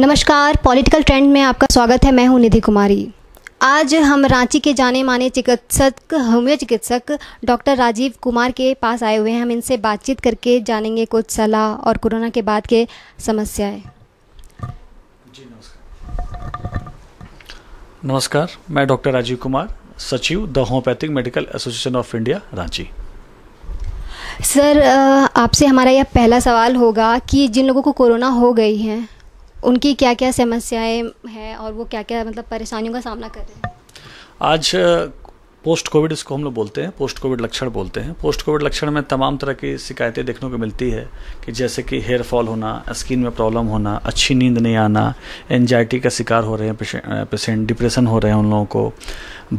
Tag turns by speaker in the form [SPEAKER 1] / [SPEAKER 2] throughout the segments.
[SPEAKER 1] नमस्कार political trend में आपका स्वागत है मैं हूं निधि कुमारी आज हम रांची के जाने माने चिकित्सक होम्यो चिकित्सक डॉक्टर राजीव कुमार के पास आए हुए हैं हम इनसे बातचीत करके जानेंगे कुछ सलाह और कोरोना के बाद के समस्याएं
[SPEAKER 2] नमस्कार नमस्कार मैं डॉक्टर राजीव कुमार सचिव the homeopathic medical association of India Ranchi
[SPEAKER 1] sir आपसे हमारा यह पहला सवाल होगा कि जिन लोगों को कोरोना हो गई है उनकी क्या क्या समस्याएं हैं और वो क्या क्या मतलब परेशानियों का सामना कर रहे हैं
[SPEAKER 2] आज पोस्ट कोविड इसको हम लोग बोलते हैं पोस्ट कोविड लक्षण बोलते हैं पोस्ट कोविड लक्षण में तमाम तरह की शिकायतें देखने को मिलती है कि जैसे कि हेयर फॉल होना स्किन में प्रॉब्लम होना अच्छी नींद नहीं आना एनजाइटी का शिकार हो रहे हैं पेशेंट डिप्रेशन हो रहे हैं उन लोगों को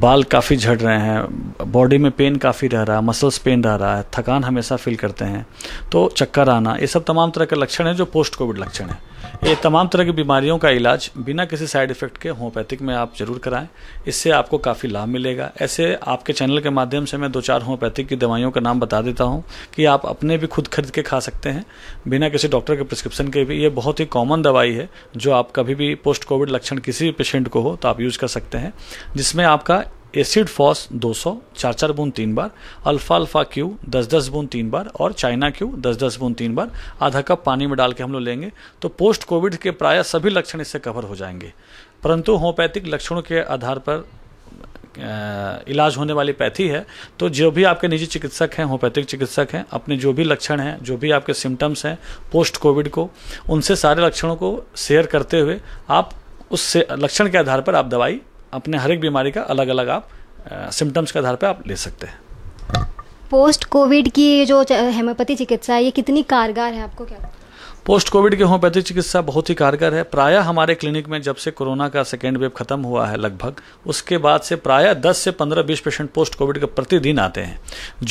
[SPEAKER 2] बाल काफ़ी झड़ रहे हैं बॉडी में पेन काफ़ी रह रहा है मसल्स पेन रह रहा है थकान हमेशा फील करते हैं तो चक्कर आना ये सब तमाम तरह के लक्षण हैं जो पोस्ट कोविड लक्षण है ये तमाम तरह की बीमारियों का इलाज बिना किसी साइड इफेक्ट के होम्योपैथिक में आप जरूर कराएं इससे आपको काफ़ी लाभ मिलेगा ऐसे आपके चैनल के माध्यम से मैं दो चार होम्योपैथिक की दवाइयों का नाम बता देता हूँ कि आप अपने भी खुद खरीद के खा सकते हैं बिना किसी डॉक्टर के प्रिस्क्रिप्शन के भी ये बहुत ही कॉमन दवाई है जो आप कभी भी पोस्ट कोविड लक्षण किसी भी पेशेंट को हो तो आप यूज़ कर सकते हैं जिसमें आपका एसिड फॉस 200 चार चार बूंद तीन बार अल्फा अल्फा क्यू दस दस बूंद तीन बार और चाइना क्यू दस दस बूंद तीन बार आधा कप पानी में डाल के हम लोग लेंगे तो पोस्ट कोविड के प्राय सभी लक्षण इससे कवर हो जाएंगे परंतु होम्योपैथिक लक्षणों के आधार पर इलाज होने वाली पैथी है तो जो भी आपके निजी चिकित्सक हैं होम्योपैथिक चिकित्सक हैं अपने जो भी लक्षण हैं जो भी आपके सिम्टम्स हैं पोस्ट कोविड को उनसे सारे लक्षणों को शेयर करते हुए आप उस लक्षण के आधार पर आप दवाई अपने हर एक बीमारी का अलग अलग आप सिम्टम्स के आधार पर आप ले सकते हैं
[SPEAKER 1] पोस्ट कोविड की जो हेमोपैथी चिकित्सा है ये कितनी कारगर है आपको क्या
[SPEAKER 2] पोस्ट कोविड की होम्योपैथी चिकित्सा बहुत ही कारगर है प्रायः हमारे क्लिनिक में जब से कोरोना का सेकेंड वेव खत्म हुआ है लगभग उसके बाद से प्रायः 10 से 15-20 पेशेंट पोस्ट कोविड के प्रतिदिन आते हैं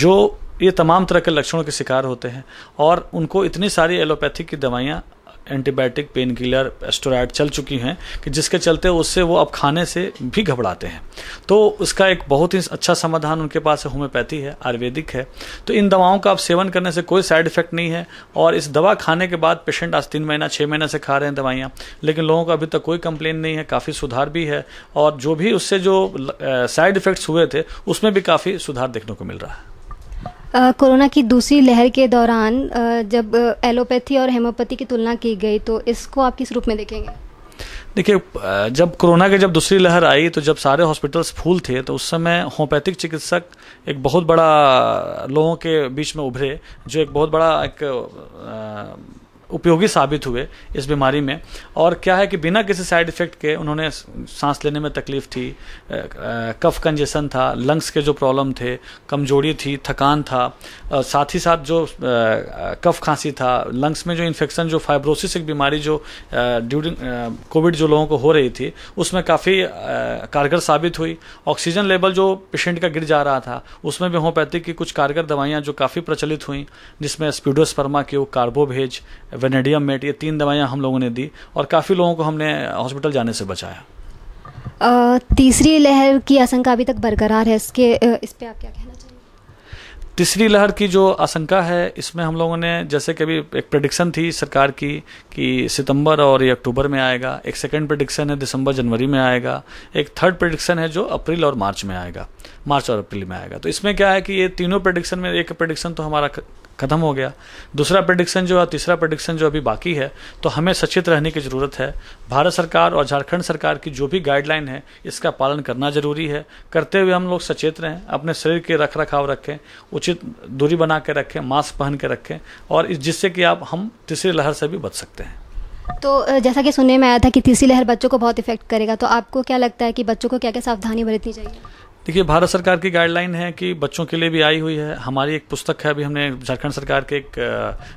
[SPEAKER 2] जो ये तमाम तरह के लक्षणों के शिकार होते हैं और उनको इतनी सारी एलोपैथी की दवाइयाँ एंटीबायोटिक पेन किलर एस्टोराइड चल चुकी हैं कि जिसके चलते उससे वो अब खाने से भी घबराते हैं तो उसका एक बहुत ही अच्छा समाधान उनके पास है होम्योपैथी है आयुर्वेदिक है तो इन दवाओं का आप सेवन करने से कोई साइड इफेक्ट नहीं है और इस दवा खाने के बाद पेशेंट आज तीन महीना छः महीने से खा रहे हैं दवाइयाँ लेकिन लोगों का अभी तक कोई कंप्लेन नहीं है काफ़ी सुधार भी है और जो भी उससे जो साइड इफेक्ट्स हुए थे उसमें भी काफ़ी सुधार देखने को मिल रहा है
[SPEAKER 1] कोरोना की दूसरी लहर के दौरान जब एलोपैथी और हेमोपैथी की तुलना की गई तो इसको आप किस रूप में देखेंगे
[SPEAKER 2] देखिए जब कोरोना के जब दूसरी लहर आई तो जब सारे हॉस्पिटल्स फूल थे तो उस समय होम्योपैथिक चिकित्सक एक बहुत बड़ा लोगों के बीच में उभरे जो एक बहुत बड़ा एक उपयोगी साबित हुए इस बीमारी में और क्या है कि बिना किसी साइड इफ़ेक्ट के उन्होंने सांस लेने में तकलीफ़ थी कफ कंजेशन था लंग्स के जो प्रॉब्लम थे कमजोरी थी थकान था साथ ही साथ जो कफ खांसी था लंग्स में जो इन्फेक्शन जो फाइब्रोसिस एक बीमारी जो ड्यूरिंग कोविड जो लोगों को हो रही थी उसमें काफ़ी कारगर साबित हुई ऑक्सीजन लेवल जो पेशेंट का गिर जा रहा था उसमें भी होम्योपैथिक की कुछ कारगर दवाइयाँ जो काफ़ी प्रचलित हुई जिसमें स्पीडोस्पर्मा की कार्बोभेज वेनेडियम मेट ये तीन दवाइयाँ हम लोगों ने दी और काफ़ी लोगों को हमने हॉस्पिटल जाने से बचाया
[SPEAKER 1] तीसरी लहर की आशंका अभी तक बरकरार है इसके इस पर आप क्या कहना चाहिए
[SPEAKER 2] तीसरी लहर की जो आशंका है इसमें हम लोगों ने जैसे कि अभी एक प्रडिक्शन थी सरकार की कि सितंबर और ये अक्टूबर में आएगा एक सेकंड प्रडिक्शन है दिसंबर जनवरी में आएगा एक थर्ड प्रडिक्शन है जो अप्रैल और मार्च में आएगा मार्च और अप्रैल में आएगा तो इसमें क्या है कि ये तीनों प्रडिक्शन में एक प्रडिक्शन तो हमारा ख़त्म हो गया दूसरा प्रडिक्शन जो है तीसरा प्रडिक्शन जो अभी बाकी है तो हमें सचेत रहने की ज़रूरत है भारत सरकार और झारखंड सरकार की जो भी गाइडलाइन है इसका पालन करना ज़रूरी है करते हुए हम लोग सचेत रहें अपने शरीर के रख रखाव रखें उचित दूरी बना के रखें मास्क पहन के रखें और जिससे कि आप हम तीसरी लहर से भी बच सकते हैं
[SPEAKER 1] तो जैसा कि सुनने में आया था कि तीसरी लहर बच्चों को बहुत इफेक्ट करेगा तो आपको क्या लगता है कि बच्चों को क्या क्या सावधानी बरतनी चाहिए
[SPEAKER 2] देखिए भारत सरकार की गाइडलाइन है कि बच्चों के लिए भी आई हुई है हमारी एक पुस्तक है अभी हमने झारखंड सरकार के एक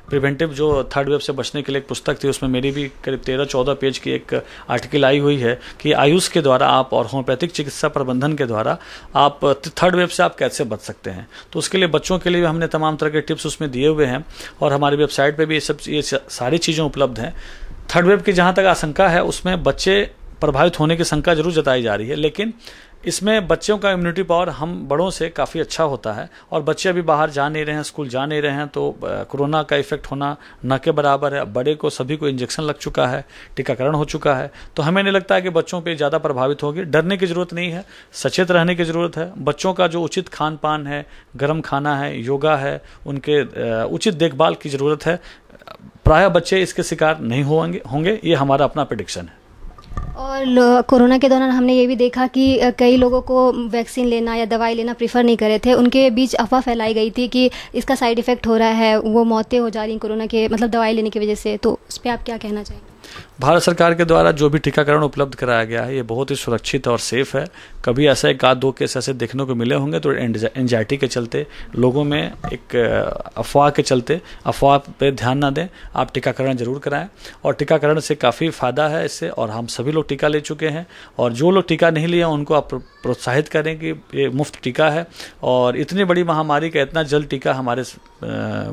[SPEAKER 2] प्रिवेंटिव जो थर्ड वेव से बचने के लिए एक पुस्तक थी उसमें मेरी भी करीब तेरह चौदह पेज की एक आर्टिकल आई हुई है कि आयुष के द्वारा आप और होम्योपैथिक चिकित्सा प्रबंधन के द्वारा आप थर्ड वेव से आप कैसे बच सकते हैं तो उसके लिए बच्चों के लिए हमने तमाम तरह के टिप्स उसमें दिए हुए हैं और हमारी वेबसाइट पर भी ये सब ये सारी चीज़ें उपलब्ध हैं थर्ड वेव की जहाँ तक आशंका है उसमें बच्चे प्रभावित होने की शंका जरूर जताई जा रही है लेकिन इसमें बच्चों का इम्यूनिटी पावर हम बड़ों से काफ़ी अच्छा होता है और बच्चे अभी बाहर जा नहीं रहे हैं स्कूल जा नहीं रहे हैं तो कोरोना का इफेक्ट होना न के बराबर है बड़े को सभी को इंजेक्शन लग चुका है टीकाकरण हो चुका है तो हमें नहीं लगता है कि बच्चों पर ज़्यादा प्रभावित होगी डरने की ज़रूरत नहीं है सचेत रहने की ज़रूरत है बच्चों का जो उचित खान पान है गर्म खाना है योगा है उनके उचित देखभाल की ज़रूरत है प्रायः बच्चे इसके शिकार नहीं होंगे होंगे ये हमारा अपना प्रडिक्शन है
[SPEAKER 1] और कोरोना के दौरान हमने ये भी देखा कि कई लोगों को वैक्सीन लेना या दवाई लेना प्रीफर नहीं करे थे उनके बीच अफवाह फैलाई गई थी कि इसका साइड इफ़ेक्ट हो रहा है वो मौतें हो जा रही हैं कोरोना के मतलब दवाई लेने की वजह से तो उस पर आप क्या कहना चाहेंगे
[SPEAKER 2] भारत सरकार के द्वारा जो भी टीकाकरण उपलब्ध कराया गया है ये बहुत ही सुरक्षित और सेफ है कभी ऐसा एक आध दो केस ऐसे देखने को मिले होंगे तो एंजाइटी के चलते लोगों में एक अफवाह के चलते अफवाह पे ध्यान ना दें आप टीकाकरण जरूर कराएं और टीकाकरण से काफ़ी फ़ायदा है इससे और हम सभी लोग टीका ले चुके हैं और जो लोग टीका नहीं लिए उनको आप प्रोत्साहित करें कि ये मुफ्त टीका है और इतनी बड़ी महामारी का इतना जल्द टीका हमारे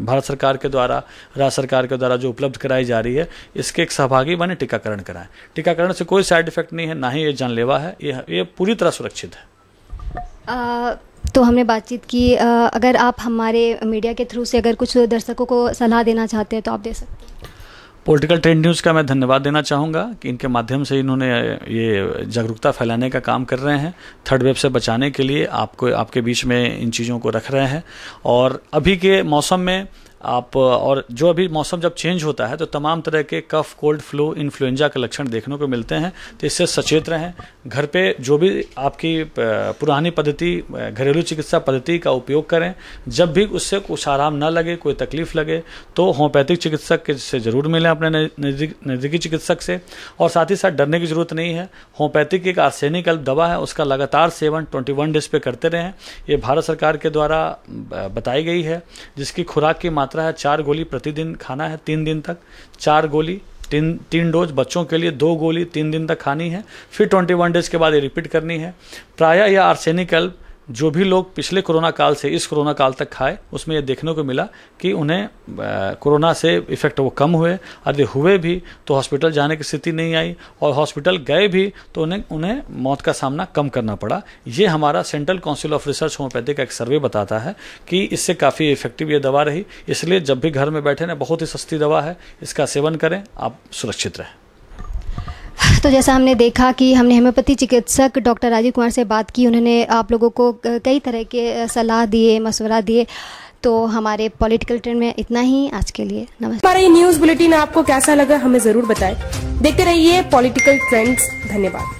[SPEAKER 2] भारत सरकार के द्वारा राज्य सरकार के द्वारा जो उपलब्ध कराई जा रही है इसके एक सहभागी बने टीकाकरण कराएं टीकाकरण से कोई साइड इफेक्ट नहीं है ना ही ये जानलेवा है ये ये पूरी तरह सुरक्षित है
[SPEAKER 1] आ, तो हमने बातचीत की आ, अगर आप हमारे मीडिया के थ्रू से अगर कुछ दर्शकों को सलाह देना चाहते हैं तो आप दे सकते हैं
[SPEAKER 2] पॉलिटिकल ट्रेंड न्यूज़ का मैं धन्यवाद देना चाहूँगा कि इनके माध्यम से इन्होंने ये जागरूकता फैलाने का काम कर रहे हैं थर्ड वेव से बचाने के लिए आपको आपके बीच में इन चीज़ों को रख रहे हैं और अभी के मौसम में आप और जो अभी मौसम जब चेंज होता है तो तमाम तरह के कफ कोल्ड फ्लू इन्फ्लुएंजा के लक्षण देखने को मिलते हैं तो इससे सचेत रहें घर पे जो भी आपकी पुरानी पद्धति घरेलू चिकित्सा पद्धति का उपयोग करें जब भी उससे कुछ आराम ना लगे कोई तकलीफ लगे तो होम्योपैथिक चिकित्सक से ज़रूर मिलें अपने नज़दीकी चिकित्सक से और साथ ही साथ डरने की ज़रूरत नहीं है होम्योपैथिक एक आर्सेनिक दवा है उसका लगातार सेवन ट्वेंटी वन डेज पे करते रहें ये भारत सरकार के द्वारा बताई गई है जिसकी खुराक की मात्रा मात्रा है चार गोली प्रतिदिन खाना है तीन दिन तक चार गोली तीन तीन डोज बच्चों के लिए दो गोली तीन दिन तक खानी है फिर ट्वेंटी वन डेज के बाद ये रिपीट करनी है प्रायः यह आर्सेनिक जो भी लोग पिछले कोरोना काल से इस कोरोना काल तक खाए उसमें ये देखने को मिला कि उन्हें कोरोना से इफेक्ट वो कम हुए यदि हुए भी तो हॉस्पिटल जाने की स्थिति नहीं आई और हॉस्पिटल गए भी तो उन्हें उन्हें मौत का सामना कम करना पड़ा ये हमारा central council of research homeopathy का एक सर्वे बताता है कि इससे काफ़ी इफेक्टिव ये दवा रही इसलिए जब भी घर में बैठे ना बहुत ही सस्ती दवा है इसका सेवन करें आप सुरक्षित रहें
[SPEAKER 1] तो जैसा हमने देखा कि हमने होम्योपैथी चिकित्सक डॉक्टर राजीव कुमार से बात की उन्होंने आप लोगों को कई तरह के सलाह दिए मशवरा दिए तो हमारे पॉलिटिकल ट्रेंड में इतना ही आज के लिए नमस्कार हमारा ये न्यूज बुलेटिन आपको कैसा लगा हमें जरूर बताएं देखते रहिए पॉलिटिकल ट्रेंड्स धन्यवाद